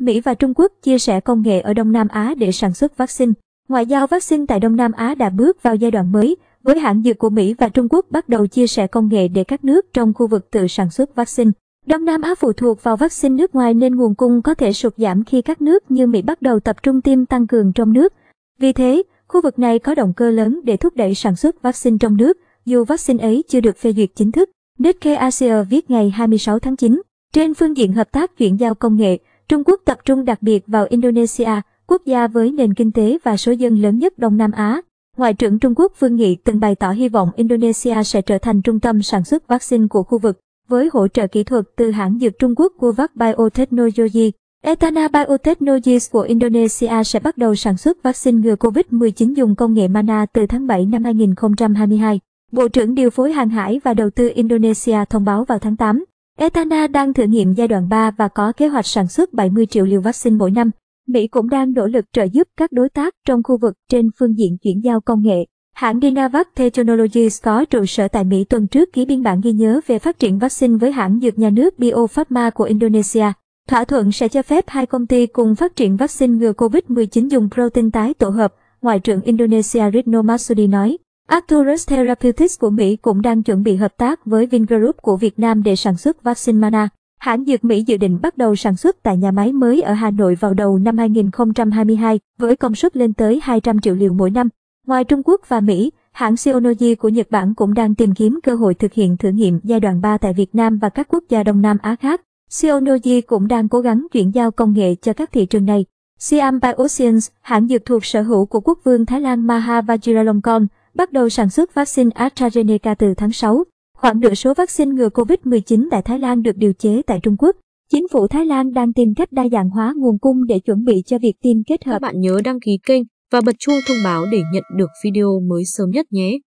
Mỹ và Trung Quốc chia sẻ công nghệ ở Đông Nam Á để sản xuất vaccine. Ngoại giao vaccine tại Đông Nam Á đã bước vào giai đoạn mới, với hãng dược của Mỹ và Trung Quốc bắt đầu chia sẻ công nghệ để các nước trong khu vực tự sản xuất vaccine. Đông Nam Á phụ thuộc vào vaccine nước ngoài nên nguồn cung có thể sụt giảm khi các nước như Mỹ bắt đầu tập trung tiêm tăng cường trong nước. Vì thế, khu vực này có động cơ lớn để thúc đẩy sản xuất vaccine trong nước, dù vaccine ấy chưa được phê duyệt chính thức. Nikkei Asia viết ngày 26 tháng 9. Trên phương diện hợp tác chuyển giao công nghệ, Trung Quốc tập trung đặc biệt vào Indonesia, quốc gia với nền kinh tế và số dân lớn nhất Đông Nam Á. Ngoại trưởng Trung Quốc Vương Nghị từng bày tỏ hy vọng Indonesia sẽ trở thành trung tâm sản xuất vaccine của khu vực, với hỗ trợ kỹ thuật từ hãng dược Trung Quốc Covax Biotechnology. Etana Biotechnologies của Indonesia sẽ bắt đầu sản xuất vaccine ngừa COVID-19 dùng công nghệ Mana từ tháng 7 năm 2022. Bộ trưởng điều phối hàng hải và đầu tư Indonesia thông báo vào tháng 8. Etana đang thử nghiệm giai đoạn 3 và có kế hoạch sản xuất 70 triệu liều vaccine mỗi năm. Mỹ cũng đang nỗ lực trợ giúp các đối tác trong khu vực trên phương diện chuyển giao công nghệ. Hãng Dynavac Technologies có trụ sở tại Mỹ tuần trước ký biên bản ghi nhớ về phát triển vaccine với hãng dược nhà nước Biopharma của Indonesia. Thỏa thuận sẽ cho phép hai công ty cùng phát triển vaccine ngừa COVID-19 dùng protein tái tổ hợp, Ngoại trưởng Indonesia Retno Marsudi nói. Arcturus Therapeutics của Mỹ cũng đang chuẩn bị hợp tác với Vingroup của Việt Nam để sản xuất vaccine Mana. Hãng dược Mỹ dự định bắt đầu sản xuất tại nhà máy mới ở Hà Nội vào đầu năm 2022 với công suất lên tới 200 triệu liều mỗi năm. Ngoài Trung Quốc và Mỹ, hãng Sionogy của Nhật Bản cũng đang tìm kiếm cơ hội thực hiện thử nghiệm giai đoạn 3 tại Việt Nam và các quốc gia Đông Nam Á khác. Sionogy cũng đang cố gắng chuyển giao công nghệ cho các thị trường này. Siam Bioscience, hãng dược thuộc sở hữu của quốc vương Thái Lan Maha Vajiralongkorn, bắt đầu sản xuất vaccine AstraZeneca từ tháng 6. Khoảng nửa số vaccine ngừa COVID-19 tại Thái Lan được điều chế tại Trung Quốc. Chính phủ Thái Lan đang tìm cách đa dạng hóa nguồn cung để chuẩn bị cho việc tiêm kết hợp. Các bạn nhớ đăng ký kênh và bật chuông thông báo để nhận được video mới sớm nhất nhé.